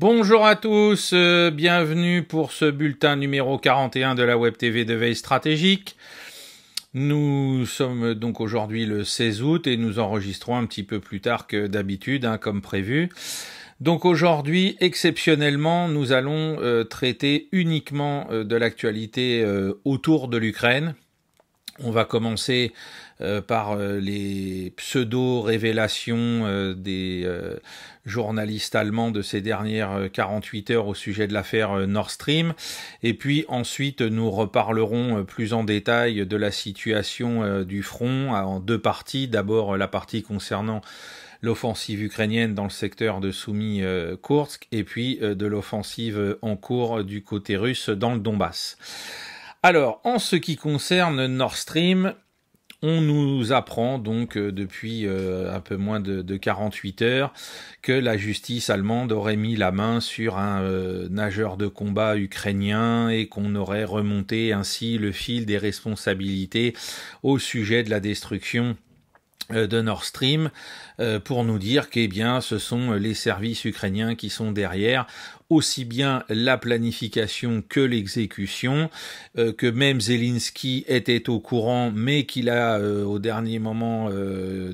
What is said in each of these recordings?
Bonjour à tous, euh, bienvenue pour ce bulletin numéro 41 de la Web TV de veille stratégique. Nous sommes donc aujourd'hui le 16 août et nous enregistrons un petit peu plus tard que d'habitude, hein, comme prévu. Donc aujourd'hui, exceptionnellement, nous allons euh, traiter uniquement euh, de l'actualité autour de l'Ukraine. On va commencer euh, par euh, les pseudo-révélations euh, des journalistes allemands de ces dernières 48 heures au sujet de l'affaire Nord Stream. Et puis ensuite, nous reparlerons plus en détail de la situation du front en deux parties. D'abord, la partie concernant l'offensive ukrainienne dans le secteur de Soumy Kursk et puis de l'offensive en cours du côté russe dans le Donbass. Alors, en ce qui concerne Nord Stream, on nous apprend donc euh, depuis euh, un peu moins de, de, 48 heures que la justice allemande aurait mis la main sur un euh, nageur de combat ukrainien et qu'on aurait remonté ainsi le fil des responsabilités au sujet de la destruction euh, de Nord Stream euh, pour nous dire qu'eh bien ce sont euh, les services ukrainiens qui sont derrière aussi bien la planification que l'exécution, que même Zelensky était au courant, mais qu'il a au dernier moment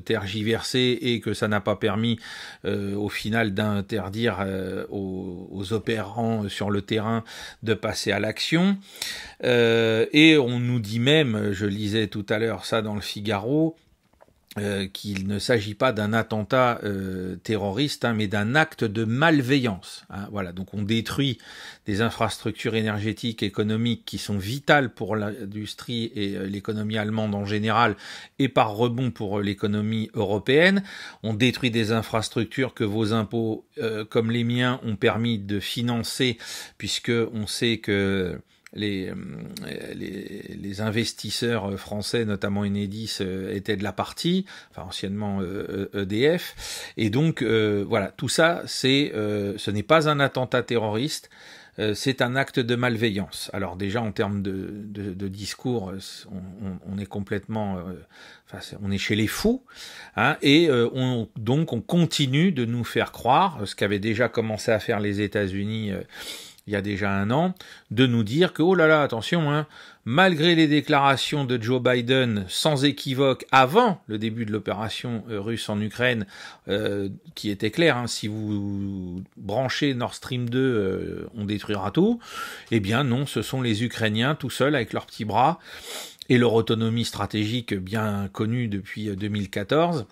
tergiversé et que ça n'a pas permis au final d'interdire aux, opérants sur le terrain de passer à l'action. et on nous dit même, je lisais tout à l'heure ça dans le Figaro, euh, qu'il ne s'agit pas d'un attentat euh, terroriste, hein, mais d'un acte de malveillance. Hein. voilà, donc on détruit des infrastructures énergétiques, économiques qui sont vitales pour l'industrie et euh, l'économie allemande en général, et par rebond pour l'économie européenne. On détruit des infrastructures que vos impôts, comme les miens, ont permis de financer, puisque on sait que les, euh, les, les, investisseurs français, notamment Enedis, euh, étaient de la partie, enfin anciennement EDF. Euh, e et donc, voilà, tout ça, c'est, ce n'est pas un attentat terroriste. c'est un acte de malveillance. Alors déjà en termes de, de, de discours, on, on, est complètement, enfin, on est chez les fous, hein, et on, donc on continue de nous faire croire ce qu'avaient déjà commencé à faire les États-Unis il y a déjà un an, de nous dire que, oh là là, attention, hein, malgré les déclarations de Joe Biden sans équivoque avant le début de l'opération euh, russe en Ukraine, euh, qui était clair, hein, si vous branchez Nord Stream 2, euh, on détruira tout, eh bien non, ce sont les Ukrainiens tout seuls avec leurs petits bras et leur autonomie stratégique bien connue depuis 2014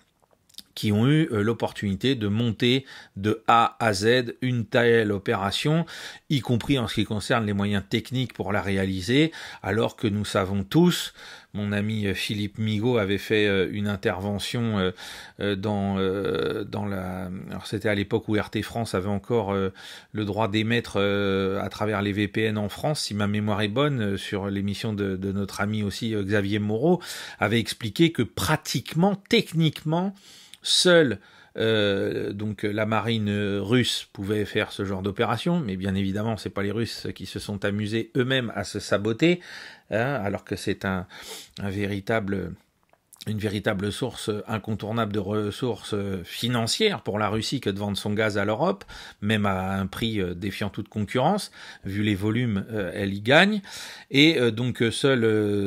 qui ont eu euh, l'opportunité de monter de A à Z une telle opération, y compris en ce qui concerne les moyens techniques pour la réaliser, alors que nous savons tous, mon ami euh, Philippe Migaud avait fait euh, une intervention dans, dans la... Alors c'était à l'époque où RT France avait encore le droit d'émettre à travers les VPN en France, si ma mémoire est bonne, sur l'émission de notre ami aussi Xavier Moreau, avait expliqué que pratiquement, techniquement, Seule euh, donc euh, la marine euh, russe pouvait faire ce genre d'opération, mais bien évidemment, c'est pas les Russes qui se sont amusés eux-mêmes à se saboter, hein, alors que c'est un, un véritable une véritable source incontournable de ressources financières pour la Russie que de vendre son gaz à l'Europe, même à un prix défiant toute concurrence. Vu les volumes, elle y gagne. Et donc seule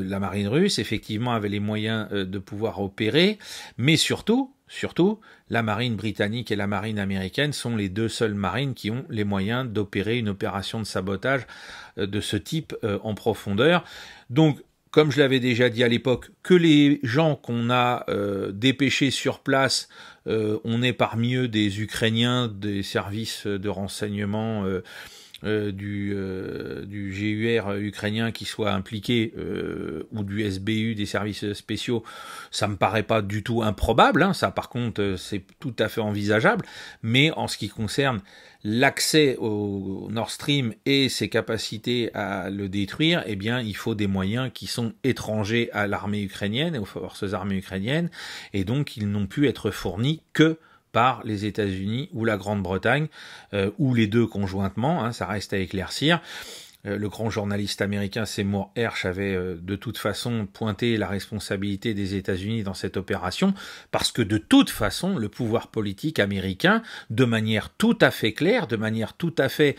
la marine russe, effectivement, avait les moyens de pouvoir opérer, mais surtout, Surtout, la marine britannique et la marine américaine sont les deux seules marines qui ont les moyens d'opérer une opération de sabotage euh, de ce type euh, en profondeur. Donc, comme je l'avais déjà dit à l'époque, que les gens qu'on a euh, dépêchés sur place, on est parmi eux des Ukrainiens, des services de renseignement. Euh, du, euh, du, GUR ukrainien qui soit impliqué euh, ou du SBU des services spéciaux, ça me paraît pas du tout improbable. Hein. ça, par contre, c'est tout à fait envisageable. Mais en ce qui concerne l'accès au Nord Stream et ses capacités à le détruire, eh bien, il faut des moyens qui sont étrangers à l'armée ukrainienne et aux forces armées ukrainiennes, et donc ils n'ont pu être fournis que par les États-Unis ou la Grande-Bretagne, euh, ou les deux conjointement, hein, ça reste à éclaircir. Euh, le grand journaliste américain Seymour Hersh avait euh, de toute façon pointé la responsabilité des États-Unis dans cette opération, parce que de toute façon, le pouvoir politique américain, de manière tout à fait claire, de manière tout à fait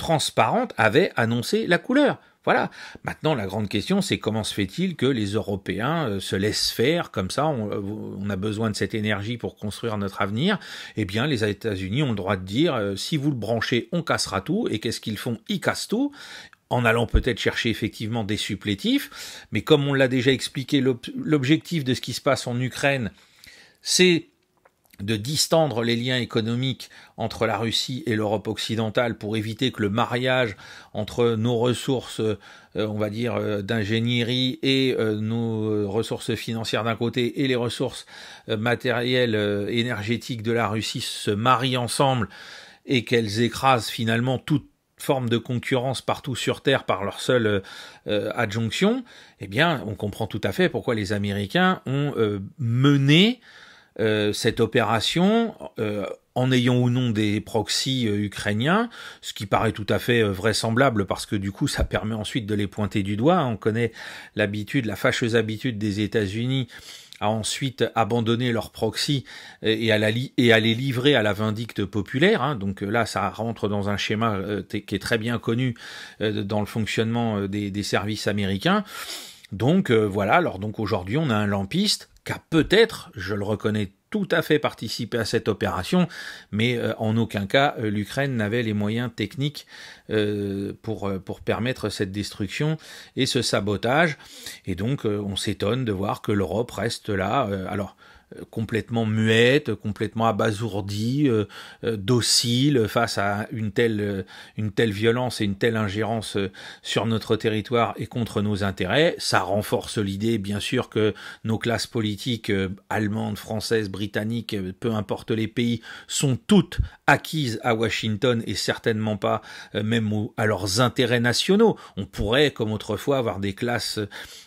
transparente, avait annoncé la couleur. Voilà. Maintenant, la grande question, c'est comment se fait-il que les Européens euh, se laissent faire comme ça euh, on, a besoin de cette énergie pour construire notre avenir. Eh bien, les États-Unis ont le droit de dire euh, si vous le branchez, on cassera tout. Et qu'est-ce qu'ils font Ils cassent tout en allant peut-être chercher effectivement des supplétifs. Mais comme on l'a déjà expliqué, l'objectif de ce qui se passe en Ukraine, c'est de distendre les liens économiques entre la Russie et l'Europe occidentale pour éviter que le mariage entre nos ressources, euh, on va dire, euh, d'ingénierie et euh, nos ressources financières d'un côté et les ressources matérielles énergétiques de la Russie se marient ensemble et qu'elles écrasent finalement toute forme de concurrence partout sur Terre par leur seule adjonction, eh bien, on comprend tout à fait pourquoi les Américains ont mené euh, cette opération, euh, en ayant ou non des proxys euh, ukrainiens, ce qui paraît tout à fait vraisemblable parce que du coup ça permet ensuite de les pointer du doigt. On connaît l'habitude, la fâcheuse habitude des États-Unis à ensuite abandonner leurs proxys et à, les livrer à la vindicte populaire. Hein. Donc là, ça rentre dans un schéma qui est très bien connu dans le fonctionnement des, services américains. Donc voilà, alors donc aujourd'hui on a un lampiste, qu'a peut-être, je le reconnais tout à fait participé à cette opération, mais euh, en aucun cas euh, l'Ukraine n'avait les moyens techniques euh, pour, pour permettre cette destruction et ce sabotage. Et donc on s'étonne de voir que l'Europe reste là. alors complètement muette, complètement abasourdie, euh, euh, docile face à euh, une telle, violence et une telle ingérence sur notre territoire et contre nos intérêts. Ça renforce l'idée, bien sûr, que nos classes politiques allemandes, françaises, britanniques, peu importe les pays, sont toutes acquises à Washington et certainement pas même à leurs intérêts nationaux. On pourrait, comme autrefois, avoir des classes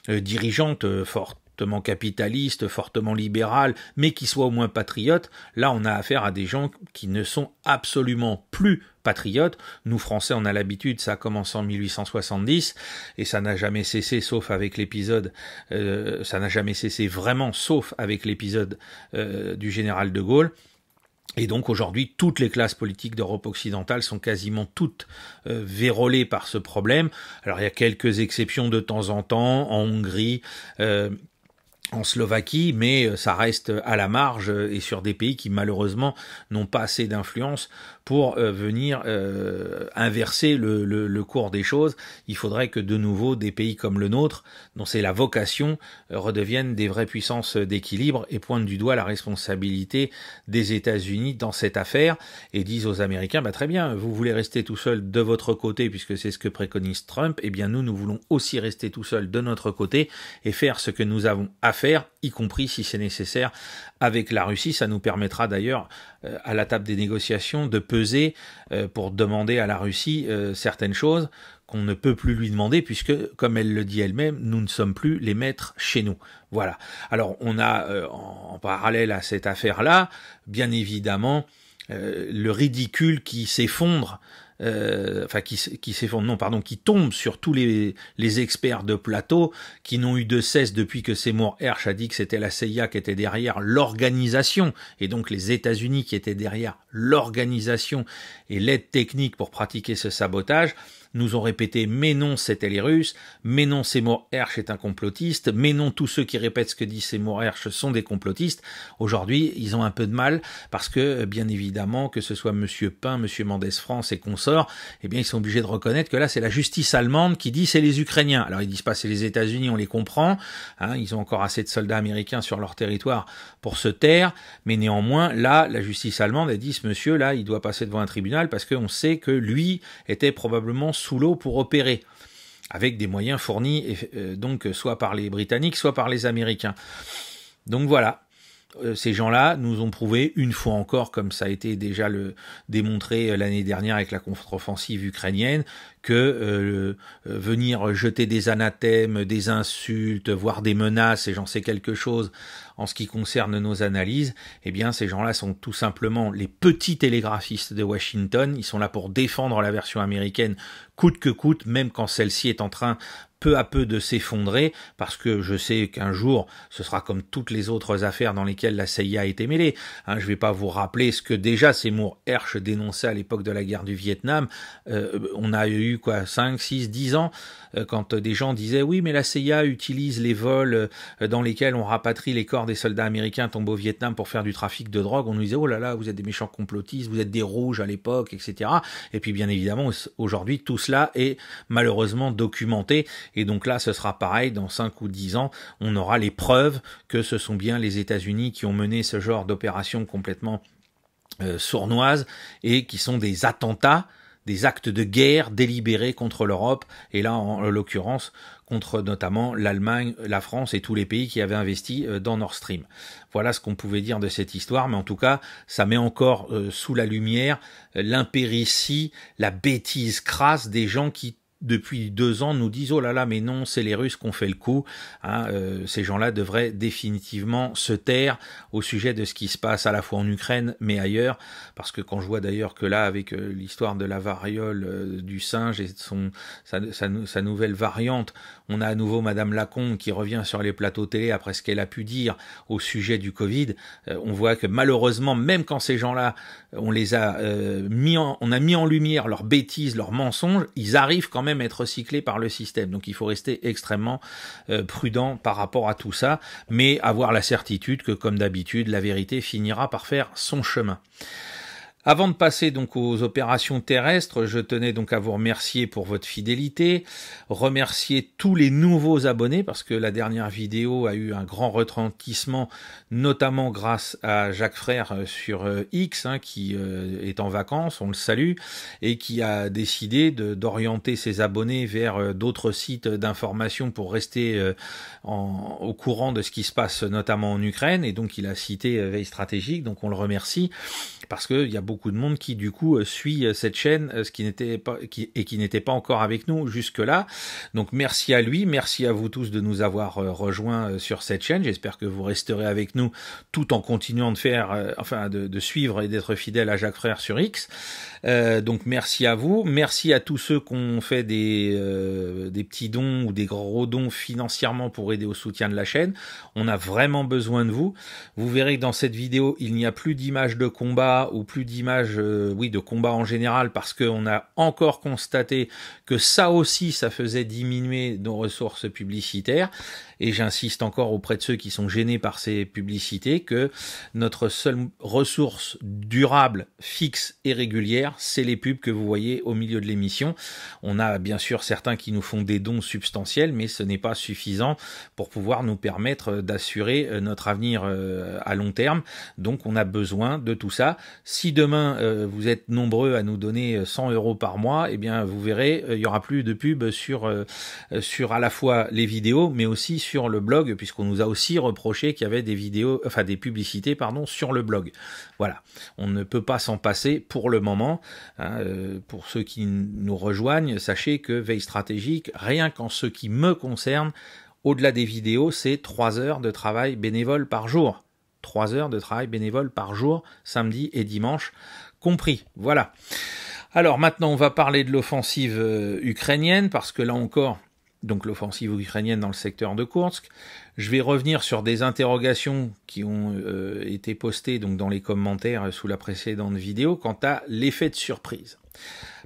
dirigeantes fortes fortement capitaliste, fortement libéral, mais qui soit au moins patriote, là on a affaire à des gens qui ne sont absolument plus patriotes. Nous Français, on a l'habitude, ça commence en 1870 et ça n'a jamais cessé, sauf avec l'épisode, euh, ça n'a jamais cessé vraiment, sauf avec l'épisode euh, du général de Gaulle. Et donc aujourd'hui, toutes les classes politiques d'Europe occidentale sont quasiment toutes euh, vérolées par ce problème. Alors il y a quelques exceptions de temps en temps, en Hongrie en Slovaquie, mais euh, ça reste à la marge euh, et sur des pays qui malheureusement n'ont pas assez d'influence pour euh, venir euh, inverser le, cours des choses. Il faudrait que de nouveau des pays comme le nôtre, dont c'est la vocation, euh, redeviennent des vraies puissances d'équilibre et pointent du doigt la responsabilité des États-Unis dans cette affaire et disent aux Américains, bah, très bien, vous voulez rester tout seul de votre côté puisque c'est ce que préconise Trump, et eh bien nous, nous voulons aussi rester tout seul de notre côté et faire ce que nous avons à faire y compris si c'est nécessaire avec la Russie. Ça nous permettra d'ailleurs euh, à la table des négociations de peser euh, pour demander à la Russie euh, certaines choses qu'on ne peut plus lui demander puisque, comme elle le dit elle-même, nous ne sommes plus les maîtres chez nous. Voilà. Alors on a en, parallèle à cette affaire-là, bien évidemment, le ridicule qui s'effondre euh, enfin qui, qui s'effondre, non, pardon, qui tombe sur tous les, les experts de plateau qui n'ont eu de cesse depuis que Seymour Hersh a dit que c'était la CIA qui était derrière l'organisation, et donc les États-Unis qui étaient derrière l'organisation et l'aide technique pour pratiquer ce sabotage nous ont répété mais non c'était les Russes, mais non Seymour Hersh est un complotiste, mais non tous ceux qui répètent ce que dit Seymour Hersh sont des complotistes. Aujourd'hui, ils ont un peu de mal parce que bien évidemment que ce soit monsieur Pain, monsieur Mendès France et consorts, eh bien ils sont obligés de reconnaître que là c'est la justice allemande qui dit c'est les Ukrainiens. Alors ils disent pas c'est les États-Unis, on les comprend, hein, ils ont encore assez de soldats américains sur leur territoire pour se taire, mais néanmoins là la justice allemande a dit ce monsieur là, il doit passer devant un tribunal parce qu'on sait que lui était probablement sous l'eau pour opérer avec des moyens fournis euh, donc euh, soit par les Britanniques, soit par les Américains. Donc voilà, euh, ces gens-là nous ont prouvé une fois encore, comme ça a été déjà le, démontré euh, l'année dernière avec la contre-offensive ukrainienne, que euh, venir jeter des anathèmes, des insultes, voire des menaces, et j'en sais quelque chose en ce qui concerne nos analyses, eh bien ces gens-là sont tout simplement les petits télégraphistes de Washington, ils sont là pour défendre la version américaine coûte que coûte, même quand celle-ci est en train peu à peu de s'effondrer, parce que je sais qu'un jour, ce sera comme toutes les autres affaires dans lesquelles la CIA a été mêlée. Hein, je ne vais pas vous rappeler ce que déjà Seymour Hersh dénonçait à l'époque de la guerre du Vietnam. Euh, on a eu quoi, 5, 6, 10 ans euh, quand euh, des gens disaient oui, mais la CIA utilise les vols euh, dans lesquels on rapatrie les corps des soldats américains tombés au Vietnam pour faire du trafic de drogue, on nous disait oh là là, vous êtes des méchants complotistes, vous êtes des rouges à l'époque, etc. Et puis bien évidemment, aujourd'hui, tout cela est malheureusement documenté. Et donc là, ce sera pareil, dans 5 ou 10 ans, on aura les preuves que ce sont bien les États-Unis qui ont mené ce genre d'opérations complètement sournoises et qui sont des attentats des actes de guerre délibérés contre l'Europe, et là en l'occurrence contre notamment l'Allemagne, la France et tous les pays qui avaient investi euh, dans Nord Stream. Voilà ce qu'on pouvait dire de cette histoire, mais en tout cas, ça met encore euh, sous la lumière euh, l'impéritie, la bêtise crasse des gens qui depuis deux ans nous disent oh là là mais non c'est les Russes ont fait le coup hein, euh, ces gens-là devraient définitivement se taire au sujet de ce qui se passe à la fois en Ukraine mais ailleurs parce que quand je vois d'ailleurs que là avec euh, l'histoire de la variole euh, du singe et son sa, nouvelle variante on a à nouveau Madame Lacombe qui revient sur les plateaux télé après ce qu'elle a pu dire au sujet du Covid on voit que malheureusement même quand ces gens-là on les a mis on a mis en lumière leurs bêtises leurs mensonges ils arrivent quand même être recyclé par le système. Donc il faut rester extrêmement euh, prudent par rapport à tout ça, mais avoir la certitude que comme d'habitude, la vérité finira par faire son chemin. Avant de passer donc aux opérations terrestres, je tenais donc à vous remercier pour votre fidélité, remercier tous les nouveaux abonnés parce que la dernière vidéo a eu un grand retentissement, notamment grâce à Jacques Frère euh, sur euh, X hein, qui euh, est en vacances, on le salue, et qui a décidé d'orienter ses abonnés vers d'autres sites d'information pour rester au courant de ce qui se passe notamment en Ukraine et donc il a cité Veille Stratégique, donc on le remercie parce qu'il y a beaucoup de monde qui du coup euh, suit euh, cette chaîne euh, ce qui n'était pas, qui, et qui n'était pas encore avec nous jusque-là. Donc merci à lui, merci à vous tous de nous avoir rejoints sur cette chaîne. J'espère que vous resterez avec nous tout en continuant de faire, enfin de, suivre et d'être fidèle à Jacques Frère sur X. donc merci à vous, merci à tous ceux qui ont fait des, petits dons ou des gros dons financièrement pour aider au soutien de la chaîne. On a vraiment besoin de vous. Vous verrez que dans cette vidéo, il n'y a plus d'images de combat ou plus d'images image euh, oui, de combat en général, parce qu'on a encore constaté que ça aussi, ça faisait diminuer nos ressources publicitaires et j'insiste encore auprès de ceux qui sont gênés par ces publicités, que notre seule ressource durable, fixe et régulière, c'est les pubs que vous voyez au milieu de l'émission. On a bien sûr certains qui nous font des dons substantiels, mais ce n'est pas suffisant pour pouvoir nous permettre d'assurer euh, notre avenir euh, à long terme. Donc on a besoin de tout ça. Si demain euh, vous êtes nombreux à nous donner 100 euros par mois, eh bien vous verrez, il y aura plus de pubs sur, sur à la fois les vidéos, mais aussi sur sur le blog, puisqu'on nous a aussi reproché qu'il y avait des vidéos, enfin des publicités, pardon, sur le blog. Voilà, on ne peut pas s'en passer pour le moment. Hein, euh, pour ceux qui nous rejoignent, sachez que veille stratégique, rien qu'en ce qui me concerne, au-delà des vidéos, c'est trois heures de travail bénévole par jour. Trois heures de travail bénévole par jour, samedi et dimanche compris. Voilà. Alors maintenant, on va parler de l'offensive euh, ukrainienne parce que là encore, donc l'offensive ukrainienne dans le secteur de Kursk. Je vais revenir sur des interrogations qui ont euh, été postées donc dans les commentaires euh, sous la précédente vidéo quant à l'effet de surprise.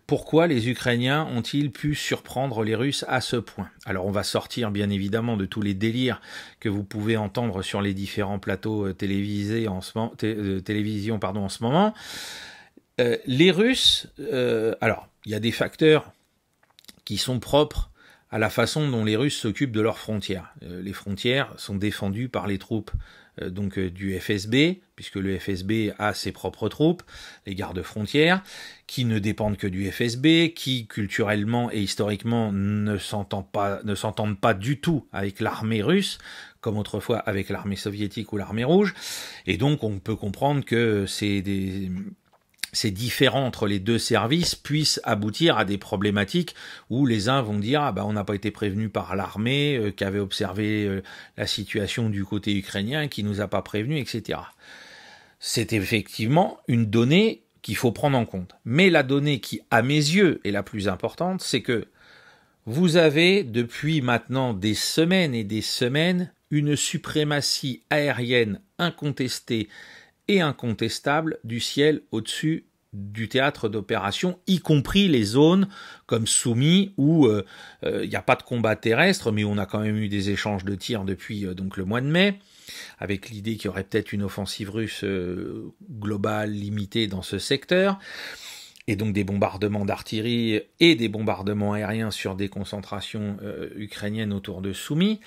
Pourquoi les Ukrainiens ont-ils pu surprendre les Russes à ce point Alors on va sortir bien évidemment de tous les délires que vous pouvez entendre sur les différents plateaux euh, télévisés en ce moment, télévision pardon, en ce moment. les Russes, alors il y a des facteurs qui sont propres à la façon dont les Russes s'occupent de leurs frontières. Euh, les frontières sont défendues par les troupes euh, donc euh, du FSB, puisque le FSB a ses propres troupes, les gardes frontières, qui ne dépendent que du FSB, qui culturellement et historiquement ne s'entendent pas, ne s'entendent pas du tout avec l'armée russe, comme autrefois avec l'armée soviétique ou l'armée rouge, et donc on peut comprendre que c'est des ces différends entre les deux services puissent aboutir à des problématiques où les uns vont dire ah bah on n'a pas été prévenu par l'armée euh, qui avait observé euh, la situation du côté ukrainien qui nous a pas prévenu etc. C'est effectivement une donnée qu'il faut prendre en compte. Mais la donnée qui à mes yeux est la plus importante, c'est que vous avez depuis maintenant des semaines et des semaines une suprématie aérienne incontestée et incontestable du ciel au-dessus du théâtre d'opération, y compris les zones comme Soumis où il euh, n'y euh, a pas de combat terrestre, mais on a quand même eu des échanges de tirs depuis euh, donc le mois de mai, avec l'idée qu'il y aurait peut-être une offensive russe globale limitée dans ce secteur, et donc des bombardements d'artillerie et des bombardements aériens sur des concentrations ukrainiennes autour de Soumis.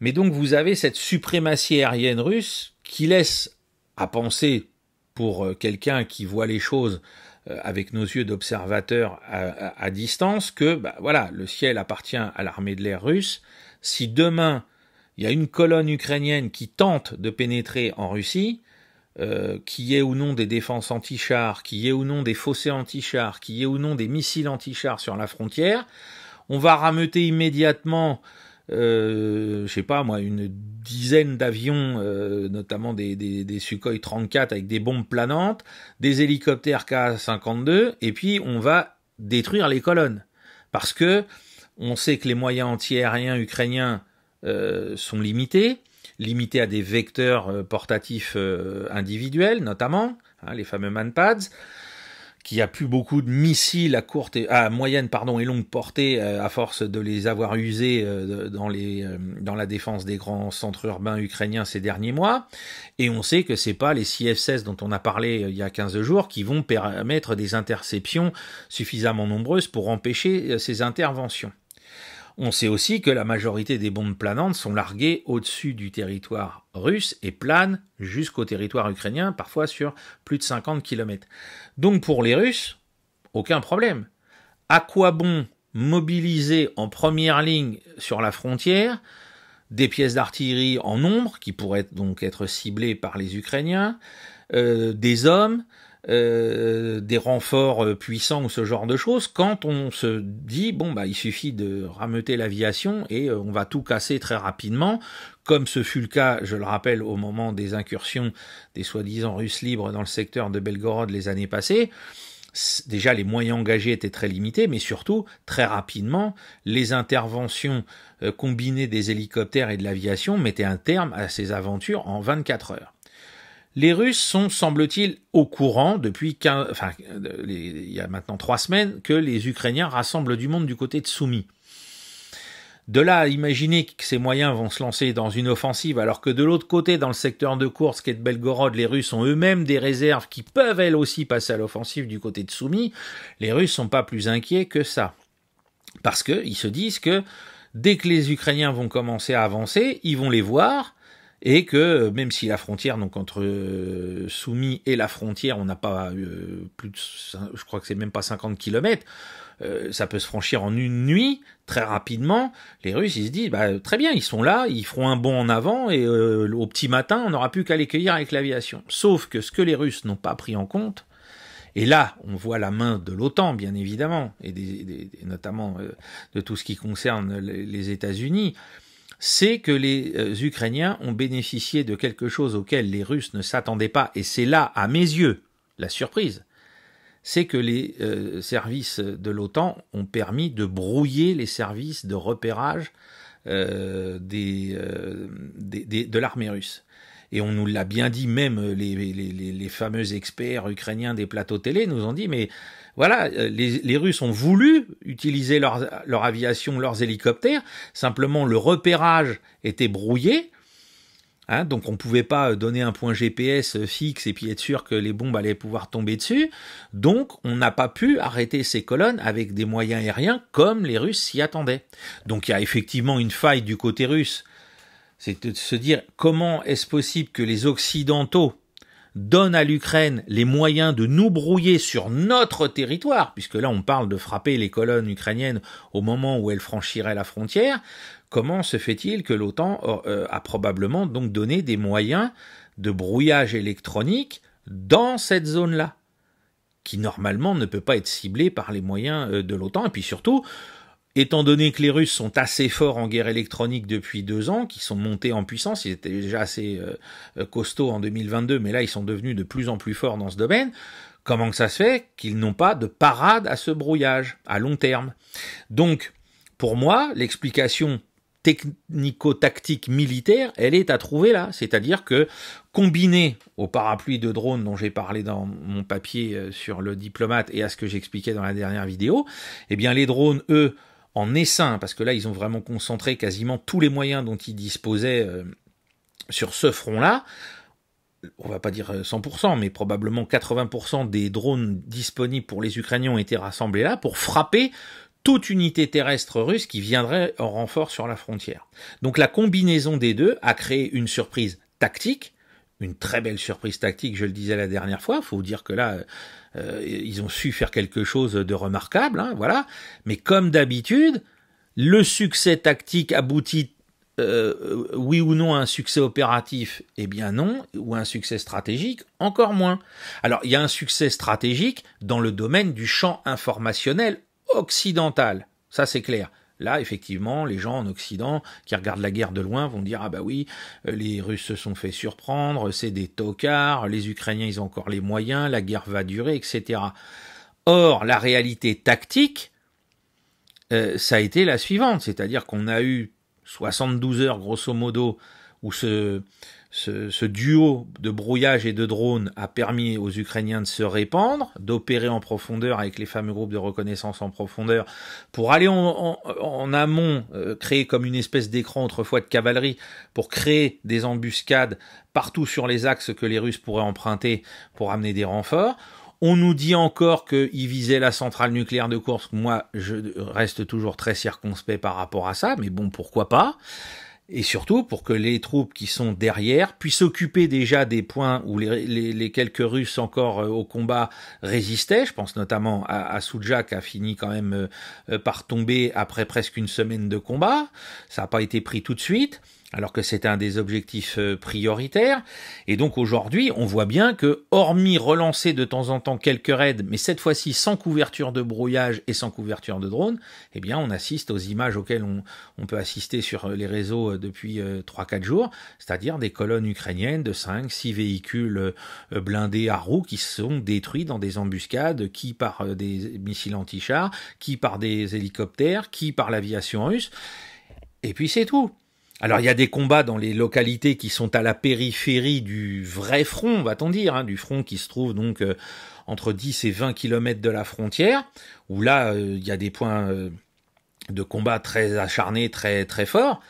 Mais donc vous avez cette suprématie aérienne russe qui laisse à penser pour euh, quelqu'un qui voit les choses euh, avec nos yeux d'observateur à, distance que bah, voilà le ciel appartient à l'armée de l'air russe. Si demain il y a une colonne ukrainienne qui tente de pénétrer en Russie, euh, qui est ou non des défenses anti-chars, qui est ou non des fossés anti-chars, qui est ou non des missiles anti-chars sur la frontière, on va rameuter immédiatement euh, je sais pas moi, une dizaine d'avions, euh, notamment des, des, Sukhoi 34 avec des bombes planantes, des hélicoptères K-52, et puis on va détruire les colonnes. Parce que on sait que les moyens antiaériens ukrainiens euh, sont limités, limités à des vecteurs portatifs individuels notamment, hein, les fameux manpads qu'il a plus beaucoup de missiles à courte et à moyenne pardon et longue portée euh, à force de les avoir usés euh, dans les euh, dans la défense des grands centres urbains ukrainiens ces derniers mois et on sait que c'est pas les CF16 dont on a parlé il y a 15 jours qui vont permettre des interceptions suffisamment nombreuses pour empêcher ces interventions. On sait aussi que la majorité des bombes planantes sont larguées au-dessus du territoire russe et planent jusqu'au territoire ukrainien, parfois sur plus de 50 kilomètres. Donc pour les Russes, aucun problème. À quoi bon mobiliser en première ligne sur la frontière des pièces d'artillerie en nombre qui pourraient donc être ciblées par les Ukrainiens, euh, des hommes, euh, des renforts euh, puissants ou ce genre de choses, quand on se dit bon bah il suffit de rameuter l'aviation et euh, on va tout casser très rapidement, comme ce fut le cas, je le rappelle, au moment des incursions des soi-disant Russes libres dans le secteur de Belgorod les années passées déjà les moyens engagés étaient très limités, mais surtout très rapidement, les interventions combinées des hélicoptères et de l'aviation mettaient un terme à ces aventures en 24 heures. Les Russes sont, semble-t-il, au courant depuis enfin, il y a maintenant trois semaines que les Ukrainiens rassemblent du monde du côté de Soumis. De là à imaginer que ces moyens vont se lancer dans une offensive alors que de l'autre côté, dans le secteur de Kursk et de Belgorod, les Russes ont eux-mêmes des réserves qui peuvent elles aussi passer à l'offensive du côté de Soumis, les Russes sont pas plus inquiets que ça. Parce qu'ils se disent que dès que les Ukrainiens vont commencer à avancer, ils vont les voir, et que même si la frontière, donc entre euh, Soumis et la frontière, on n'a pas euh, plus de, je crois que c'est même pas 50 km, euh, ça peut se franchir en une nuit, très rapidement. Les Russes, ils se disent, bah, très bien, ils sont là, ils feront un bond en avant, et euh, au petit matin, on n'aura plus qu'à les cueillir avec l'aviation. Sauf que ce que les Russes n'ont pas pris en compte, et là, on voit la main de l'OTAN, bien évidemment, et, des, notamment de tout ce qui concerne les États-Unis, c'est que les euh, Ukrainiens ont bénéficié de quelque chose auquel les Russes ne s'attendaient pas, et c'est là, à mes yeux, la surprise, c'est que les euh, services de l'OTAN ont permis de brouiller les services de repérage euh, de l'armée russe. Et on nous l'a bien dit, même les, les, fameux experts ukrainiens des plateaux télé nous ont dit, mais voilà, euh, les, Russes ont voulu utiliser leur, aviation, leurs hélicoptères, simplement le repérage était brouillé, hein, donc on ne pouvait pas donner un point GPS fixe et puis être sûr que les bombes allaient pouvoir tomber dessus. Donc on n'a pas pu arrêter ces colonnes avec des moyens aériens comme les Russes s'y attendaient. Donc il y a effectivement une faille du côté russe. C'est de se dire comment est-ce possible que les Occidentaux donne à l'Ukraine les moyens de nous brouiller sur notre territoire, puisque là on parle de frapper les colonnes ukrainiennes au moment où elles franchiraient la frontière, comment se fait-il que l'OTAN euh, a probablement donc donné des moyens de brouillage électronique dans cette zone-là, qui normalement ne peut pas être ciblée par les moyens euh, de l'OTAN, et puis surtout, Étant donné que les Russes sont assez forts en guerre électronique depuis deux ans, qu'ils sont montés en puissance, ils étaient déjà assez euh, euh, costauds en 2022, mais là ils sont devenus de plus en plus forts dans ce domaine, comment que ça se fait qu'ils n'ont pas de parade à ce brouillage à long terme Donc, pour moi, l'explication technico-tactique militaire, elle est à trouver là. C'est-à-dire que combiné au parapluie de drones dont j'ai parlé dans mon papier euh, sur le diplomate et à ce que j'expliquais dans la dernière vidéo, eh bien les drones, eux, en essaim, parce que là, ils ont vraiment concentré quasiment tous les moyens dont ils disposaient euh, sur ce front-là. On va pas dire 100%, euh, mais probablement 80% des drones disponibles pour les Ukrainiens ont été rassemblés là pour frapper toute unité terrestre russe qui viendrait en renfort sur la frontière. Donc la combinaison des deux a créé une surprise tactique, une très belle surprise tactique, je le disais la dernière fois. Faut dire que là, euh, euh, ils ont su faire quelque chose de remarquable, hein, voilà. Mais comme d'habitude, le succès tactique aboutit, euh, oui ou non, à un succès opératif Eh bien non, ou à un succès stratégique Encore moins. Alors, il y a un succès stratégique dans le domaine du champ informationnel occidental. Ça, c'est clair. Là, effectivement, les gens en Occident qui regardent la guerre de loin vont dire Ah bah oui, euh, les Russes se sont fait surprendre, c'est des tocards, les Ukrainiens ils ont encore les moyens, la guerre va durer, etc. Or, la réalité tactique, euh, ça a été la suivante, c'est-à-dire qu'on a eu 72 heures grosso modo où ce, ce, duo de brouillage et de drones a permis aux Ukrainiens de se répandre, d'opérer en profondeur avec les fameux groupes de reconnaissance en profondeur, pour aller en, amont, euh, créer comme une espèce d'écran autrefois de cavalerie, pour créer des embuscades partout sur les axes que les Russes pourraient emprunter pour amener des renforts. On nous dit encore qu'ils visaient la centrale nucléaire de course. Moi, je reste toujours très circonspect par rapport à ça, mais bon, pourquoi pas et surtout pour que les troupes qui sont derrière puissent occuper déjà des points où les, quelques Russes encore euh, au combat résistaient. Je pense notamment à, à Soudja qui a fini quand même euh, euh, par tomber après presque une semaine de combat. Ça n'a pas été pris tout de suite alors que c'est un des objectifs euh, prioritaires. Et donc aujourd'hui, on voit bien que, hormis relancer de temps en temps quelques raids, mais cette fois-ci sans couverture de brouillage et sans couverture de drone, eh bien on assiste aux images auxquelles on, peut assister sur euh, les réseaux euh, depuis 3-4 jours, c'est-à-dire des colonnes ukrainiennes de 5-6 véhicules blindés à roues qui sont détruits dans des embuscades, qui par des missiles anti-chars, qui par des hélicoptères, qui par l'aviation russe. Et puis c'est tout. Alors il y a des combats dans les localités qui sont à la périphérie du vrai front, va-t-on dire, hein, du front qui se trouve donc euh, entre 10 et 20 kilomètres de la frontière, où là euh, il y a des points euh, de combat très acharnés, très très forts,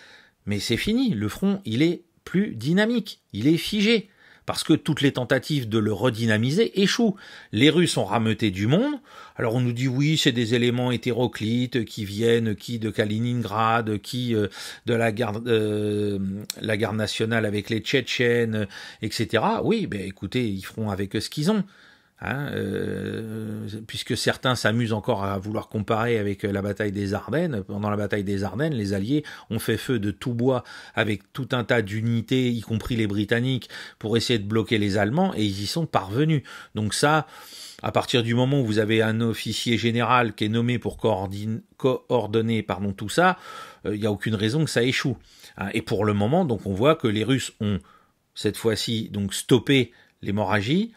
mais c'est fini, le front il est plus dynamique, il est figé parce que toutes les tentatives de le redynamiser échouent. Les Russes ont rameuté du monde. Alors on nous dit oui, c'est des éléments hétéroclites qui viennent, qui de Kaliningrad, qui euh, de la garde, euh, la garde nationale avec les Tchétchènes, etc. Oui, ben écoutez, ils feront avec ce qu'ils ont. Hein, euh, puisque certains s'amusent encore à vouloir comparer avec euh, la bataille des Ardennes. Pendant la bataille des Ardennes, les Alliés ont fait feu de tout bois avec tout un tas d'unités, y compris les Britanniques, pour essayer de bloquer les Allemands, et ils y sont parvenus. Donc ça, à partir du moment où vous avez un officier général qui est nommé pour coordonner, pardon, tout ça, euh, il n'y a aucune raison que ça échoue. Hein. et pour le moment, donc on voit que les Russes ont cette fois-ci donc stoppé l'hémorragie,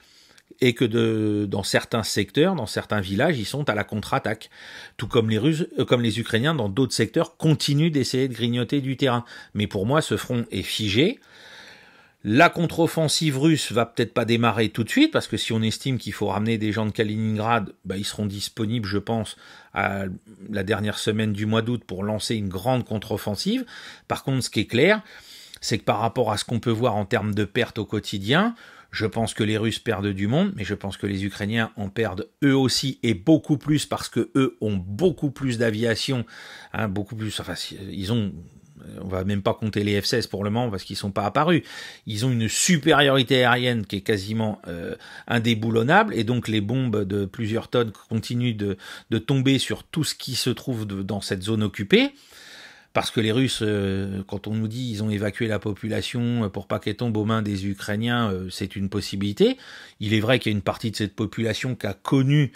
et que de, dans certains secteurs, dans certains villages, ils sont à la contre-attaque. Tout comme les euh, comme les Ukrainiens, dans d'autres secteurs, continuent d'essayer de grignoter du terrain. Mais pour moi, ce front est figé. La contre-offensive russe va peut-être pas démarrer tout de suite, parce que si on estime qu'il faut ramener des gens de Kaliningrad, bah, ils seront disponibles, je pense, à la dernière semaine du mois d'août pour lancer une grande contre-offensive. Par contre, ce qui est clair, c'est que par rapport à ce qu'on peut voir en termes de pertes au quotidien, je pense que les Russes perdent du monde, mais je pense que les Ukrainiens en perdent eux aussi et beaucoup plus parce que eux ont beaucoup plus d'aviation, hein, beaucoup plus. Enfin, ils ont euh, on va même pas compter les F-16 pour le moment parce qu'ils sont pas apparus. Ils ont une supériorité aérienne qui est quasiment euh, indéboulonnable et donc les bombes de plusieurs tonnes continuent de, de tomber sur tout ce qui se trouve dans cette zone occupée parce que les Russes, euh, quand on nous dit ils ont évacué la population euh, pour pas qu'elle tombe aux mains des Ukrainiens, euh, c'est une possibilité. Il est vrai qu'il y a une partie de cette population qui a connu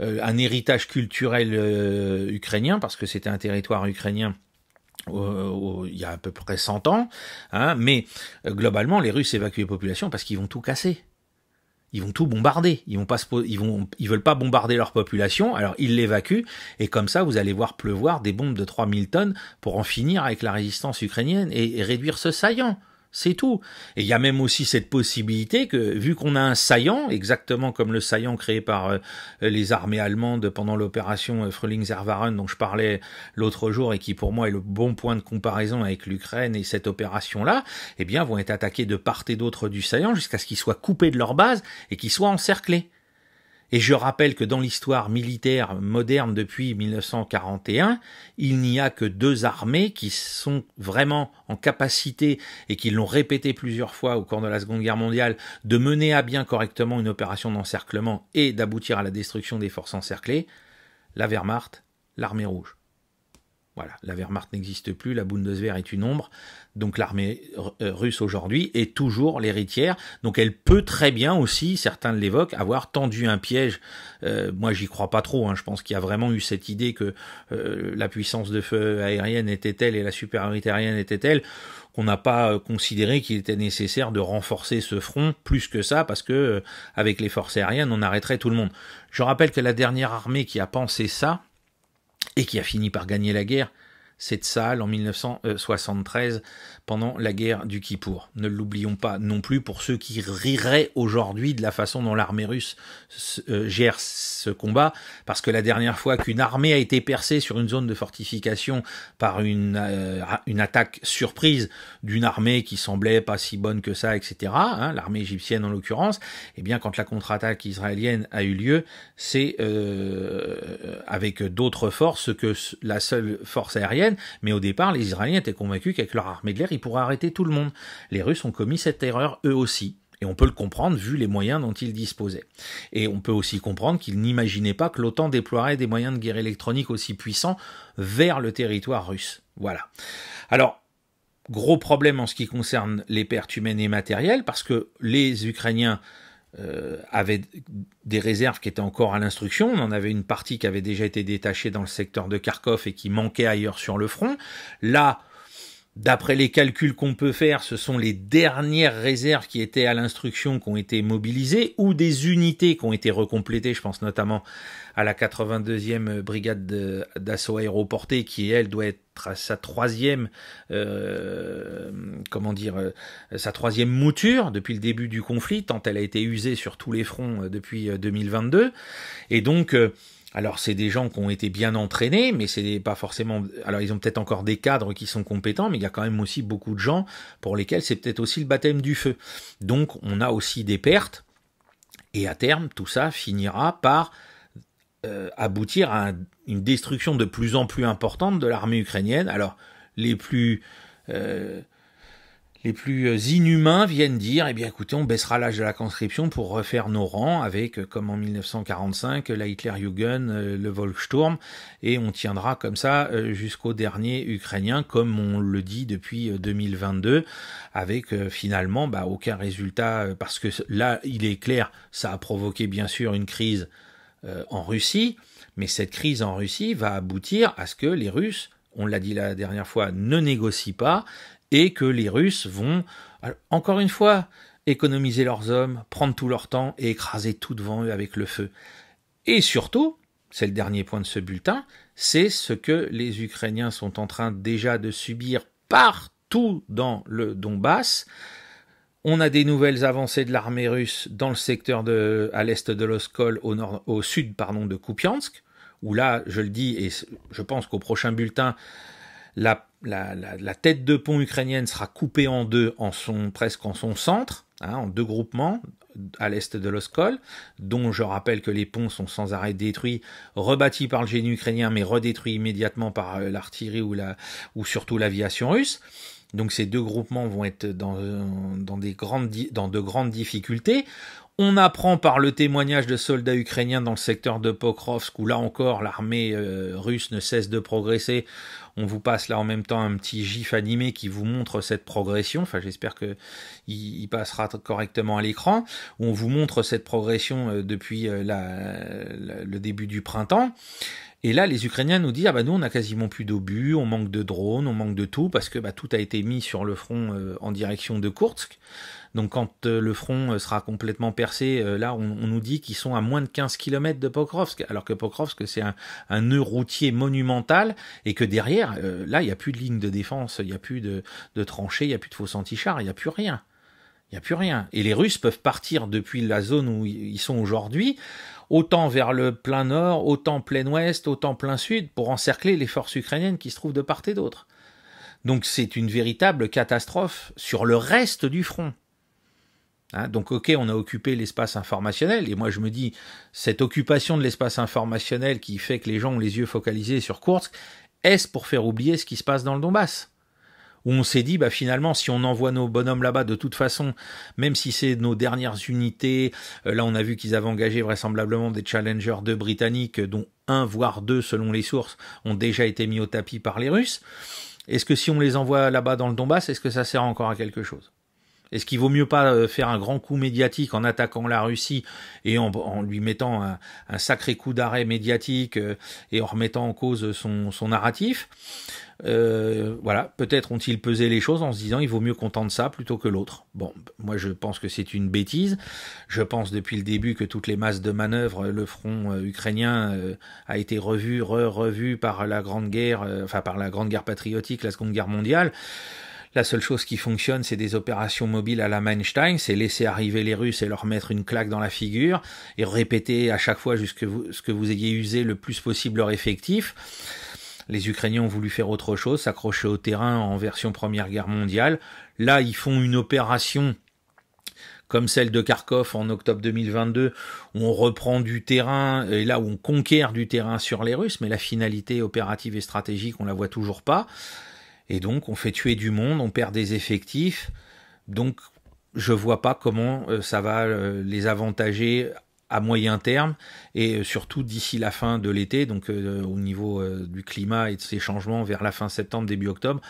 un héritage culturel ukrainien, parce que c'était un territoire ukrainien il y a à peu près 100 ans, hein. mais globalement, les Russes évacuent les populations parce qu'ils vont tout casser ils vont tout bombarder. Ils vont pas ils vont, ils veulent pas bombarder leur population. Alors ils l'évacuent et comme ça, vous allez voir pleuvoir des bombes de 3000 tonnes pour en finir avec la résistance ukrainienne et réduire ce saillant. C'est tout. Et il y a même aussi cette possibilité que, vu qu'on a un saillant, exactement comme le saillant créé par euh, les armées allemandes pendant l'opération euh, Fröhling-Zervaren dont je parlais l'autre jour et qui pour moi est le bon point de comparaison avec l'Ukraine et cette opération-là, eh bien, vont être attaqués de part et d'autre du saillant jusqu'à ce qu'ils soient coupés de leur base et qu'ils soient encerclés. Et je rappelle que dans l'histoire militaire moderne depuis 1941, il n'y a que deux armées qui sont vraiment en capacité, et qui l'ont répété plusieurs fois au cours de la Seconde Guerre mondiale, de mener à bien correctement une opération d'encerclement et d'aboutir à la destruction des forces encerclées, la Wehrmacht, l'armée rouge. Voilà, la Wehrmacht n'existe plus, la Bundeswehr est une ombre, donc l'armée euh, euh, russe aujourd'hui est toujours l'héritière, donc elle peut très bien aussi, certains l'évoquent, avoir tendu un piège. Euh, moi, j'y crois pas trop. Hein. Je pense qu'il y a vraiment eu cette idée que la puissance de feu aérienne était telle et la supériorité aérienne était telle qu'on n'a pas considéré qu'il était nécessaire de renforcer ce front plus que ça parce que avec les forces aériennes, on arrêterait tout le monde. Je rappelle que la dernière armée qui a pensé ça, et qui a fini par gagner la guerre, cette salle en 1973 pendant la guerre du Kippour. Ne l'oublions pas non plus pour ceux qui riraient aujourd'hui de la façon dont l'armée russe euh, gère ce combat, parce que la dernière fois qu'une armée a été percée sur une zone de fortification par une, euh, une attaque surprise d'une armée qui semblait pas si bonne que ça, etc., hein, l'armée égyptienne en l'occurrence, eh bien quand la contre-attaque israélienne a eu lieu, c'est euh, avec d'autres forces que la seule force aérienne, mais au départ les Israéliens étaient convaincus qu'avec leur armée de l'air, il pourra arrêter tout le monde. Les Russes ont commis cette erreur eux aussi. Et on peut le comprendre vu les moyens dont ils disposaient. Et on peut aussi comprendre qu'ils n'imaginaient pas que l'OTAN déploierait des moyens de guerre électronique aussi puissants vers le territoire russe. Voilà. Alors, gros problème en ce qui concerne les pertes humaines et matérielles, parce que les Ukrainiens euh, avaient des réserves qui étaient encore à l'instruction, on en avait une partie qui avait déjà été détachée dans le secteur de Kharkov et qui manquait ailleurs sur le front. Là, D'après les calculs qu'on peut faire, ce sont les dernières réserves qui étaient à l'instruction qui ont été mobilisées ou des unités qui ont été recomplétées. Je pense notamment à la 82e brigade d'assaut aéroportée qui, elle, doit être à sa troisième, euh, comment dire, euh, sa troisième mouture depuis le début du conflit, tant elle a été usée sur tous les fronts euh, depuis 2022. Et donc, alors c'est des gens qui ont été bien entraînés, mais c'est pas forcément. Alors ils ont peut-être encore des cadres qui sont compétents, mais il y a quand même aussi beaucoup de gens pour lesquels c'est peut-être aussi le baptême du feu. Donc on a aussi des pertes, et à terme tout ça finira par euh, aboutir à une destruction de plus en plus importante de l'armée ukrainienne. Alors les plus euh, les plus euh, inhumains viennent dire, eh bien écoutez, on baissera l'âge de la conscription pour refaire nos rangs avec, euh, comme en 1945, la Hitlerjugend, euh, le Volkssturm, et on tiendra comme ça jusqu'au dernier Ukrainien, comme on le dit depuis 2022, avec finalement bah, aucun résultat, parce que là, il est clair, ça a provoqué bien sûr une crise en Russie, mais cette crise en Russie va aboutir à ce que les Russes on l'a dit la dernière fois, ne négocient pas et que les Russes vont, encore une fois, économiser leurs hommes, prendre tout leur temps et écraser tout devant eux avec le feu. Et surtout, c'est le dernier point de ce bulletin, c'est ce que les Ukrainiens sont en train déjà de subir partout dans le Donbass. On a des nouvelles avancées de l'armée russe dans le secteur de, à l'est de l'Oskol, au, nord, au sud de Kupiansk, où là, je le dis, et je pense qu'au prochain bulletin, la, tête de pont ukrainienne sera coupée en deux, en son, presque en son centre, hein, en deux groupements, à l'est de l'Oskol, dont je rappelle que les ponts sont sans arrêt détruits, rebâtis par le génie ukrainien, mais redétruits immédiatement par euh, l'artillerie ou, la, ou surtout l'aviation russe. Donc ces deux groupements vont être dans, euh, des grandes, dans de grandes difficultés. On apprend par le témoignage de soldats ukrainiens dans le secteur de Pokrovsk, où là encore l'armée euh, russe ne cesse de progresser. On vous passe là en même temps un petit gif animé qui vous montre cette progression. Enfin, j'espère que il, passera correctement à l'écran. On vous montre cette progression euh, depuis euh, la, le début du printemps. Et là, les Ukrainiens nous disent ah bah nous on a quasiment plus d'obus, on manque de drones, on manque de tout parce que bah, tout a été mis sur le front en direction de Kursk. Donc quand euh, le front euh, sera complètement percé, euh, là on, nous dit qu'ils sont à moins de 15 km de Pokrovsk, alors que Pokrovsk c'est un, un, nœud routier monumental et que derrière, là il n'y a plus de ligne de défense, il n'y a plus de, de tranchées, il n'y a plus de faux antichars, il n'y a plus rien. Il n'y a plus rien. Et les Russes peuvent partir depuis la zone où ils sont aujourd'hui, autant vers le plein nord, autant plein ouest, autant plein sud, pour encercler les forces ukrainiennes qui se trouvent de part et d'autre. Donc c'est une véritable catastrophe sur le reste du front. Hein, donc ok, on a occupé l'espace informationnel, et moi je me dis, cette occupation de l'espace informationnel qui fait que les gens ont les yeux focalisés sur Kursk, est-ce pour faire oublier ce qui se passe dans le Donbass où on s'est dit, bah finalement, si on envoie nos bonhommes là-bas, de toute façon, même si c'est nos dernières unités, euh, là on a vu qu'ils avaient engagé vraisemblablement des Challengers de Britanniques, euh, dont un voire deux selon les sources ont déjà été mis au tapis par les Russes. Est-ce que si on les envoie là-bas dans le Donbass, est-ce que ça sert encore à quelque chose est-ce qu'il vaut mieux pas euh, faire un grand coup médiatique en attaquant la Russie et en, lui mettant un, sacré coup d'arrêt médiatique euh, et en remettant en cause son, narratif euh, voilà, peut-être ont-ils pesé les choses en se disant il vaut mieux qu'on ça plutôt que l'autre. Bon, moi je pense que c'est une bêtise. Je pense depuis le début que toutes les masses de manœuvre, le front ukrainien a été revu, re revu par la grande guerre, enfin par la grande guerre patriotique, la seconde guerre mondiale. La seule chose qui fonctionne, c'est des opérations mobiles à la Manstein, c'est laisser arriver les Russes et leur mettre une claque dans la figure et répéter à chaque fois jusque ce que vous ayez usé le plus possible leur effectif. Les Ukrainiens ont voulu faire autre chose, s'accrocher au terrain en version Première Guerre mondiale. Là, ils font une opération comme celle de Kharkov en octobre 2022, où on reprend du terrain et là où on conquiert du terrain sur les Russes, mais la finalité opérative et stratégique, on la voit toujours pas. Et donc, on fait tuer du monde, on perd des effectifs. Donc, je vois pas comment euh, ça va euh, les avantager à moyen terme et euh, surtout d'ici la fin de l'été, donc au niveau du climat et de ces changements vers la fin septembre, début octobre,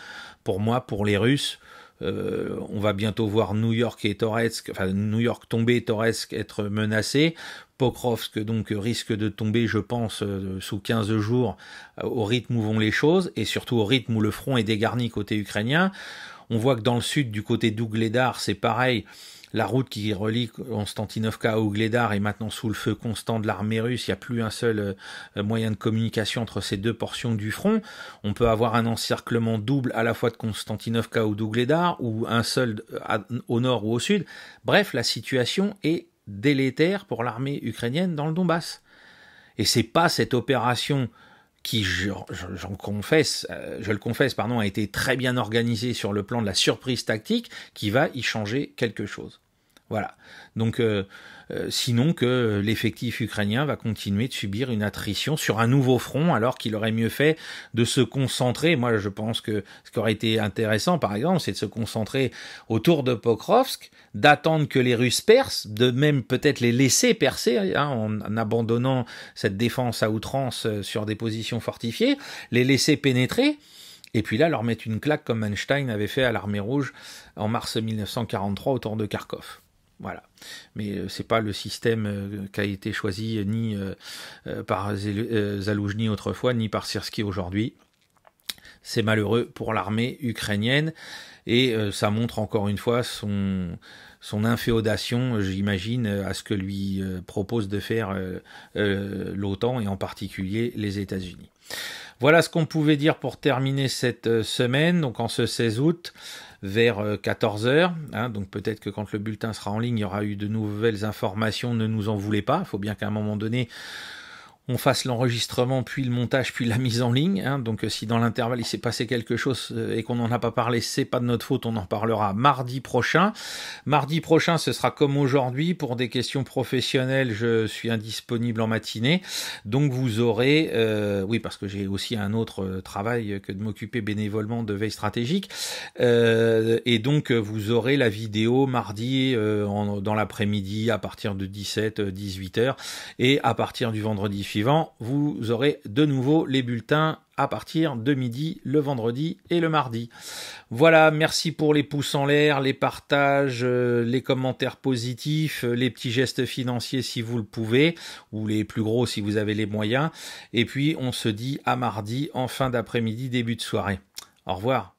pour moi, pour les Russes, euh, on va bientôt voir New York et Toretsk, enfin New York tomber, Toretsk être menacé. Pokrovsk donc risque de tomber, je pense, euh, sous 15 jours euh, au rythme où vont les choses et surtout au rythme où le front est dégarni côté ukrainien. On voit que dans le sud, du côté d'Ougledar, c'est pareil. La route qui relie Konstantinovka à Ougledar est maintenant sous le feu constant de l'armée russe. Il n'y a plus un seul euh, moyen de communication entre ces deux portions du front. On peut avoir un encerclement double à la fois de Konstantinovka ou d'Ougledar, ou un seul euh, au nord ou au sud. Bref, la situation est délétère pour l'armée ukrainienne dans le Donbass. Et c'est pas cette opération qui, j'en je, confesse, euh, je le confesse, pardon, a été très bien organisé sur le plan de la surprise tactique, qui va y changer quelque chose. Voilà. Donc, euh, euh, sinon que euh, l'effectif ukrainien va continuer de subir une attrition sur un nouveau front, alors qu'il aurait mieux fait de se concentrer. Moi, je pense que ce qui aurait été intéressant, par exemple, c'est de se concentrer autour de Pokrovsk, d'attendre que les Russes percent, de même peut-être les laisser percer, hein, en, abandonnant cette défense à outrance sur des positions fortifiées, les laisser pénétrer et puis là leur mettre une claque comme Einstein avait fait à l'armée rouge en mars 1943 autour de Kharkov. Voilà. Mais euh, c'est pas le système euh, qui a été choisi euh, ni par Zaloujny autrefois, ni par Sirski aujourd'hui. C'est malheureux pour l'armée ukrainienne et ça montre encore une fois son, son inféodation, j'imagine, à ce que lui propose de faire l'OTAN et en particulier les États-Unis. Voilà ce qu'on pouvait dire pour terminer cette euh, semaine, donc en ce 16 août vers 14h. Euh, hein. donc peut-être que quand le bulletin sera en ligne, il y aura eu de nouvelles informations, ne nous en voulez pas. Il faut bien qu'à un moment donné, on fasse l'enregistrement, puis le montage, puis la mise en ligne. Hein. Donc euh, si dans l'intervalle il s'est passé quelque chose euh, et qu'on n'en a pas parlé, c'est pas de notre faute, on en parlera mardi prochain. Mardi prochain, ce sera comme aujourd'hui, pour des questions professionnelles, je suis indisponible en matinée. Donc vous aurez, euh, oui parce que j'ai aussi un autre travail que de m'occuper bénévolement de veille stratégique, et donc vous aurez la vidéo mardi dans l'après-midi à partir de 17-18h, et à partir du vendredi vous aurez de nouveau les bulletins à partir de midi le vendredi et le mardi. Voilà, merci pour les pouces en l'air, les partages, euh, les commentaires positifs, euh, les petits gestes financiers si vous le pouvez, ou les plus gros si vous avez les moyens. Et puis on se dit à mardi en fin d'après-midi, début de soirée. Au revoir.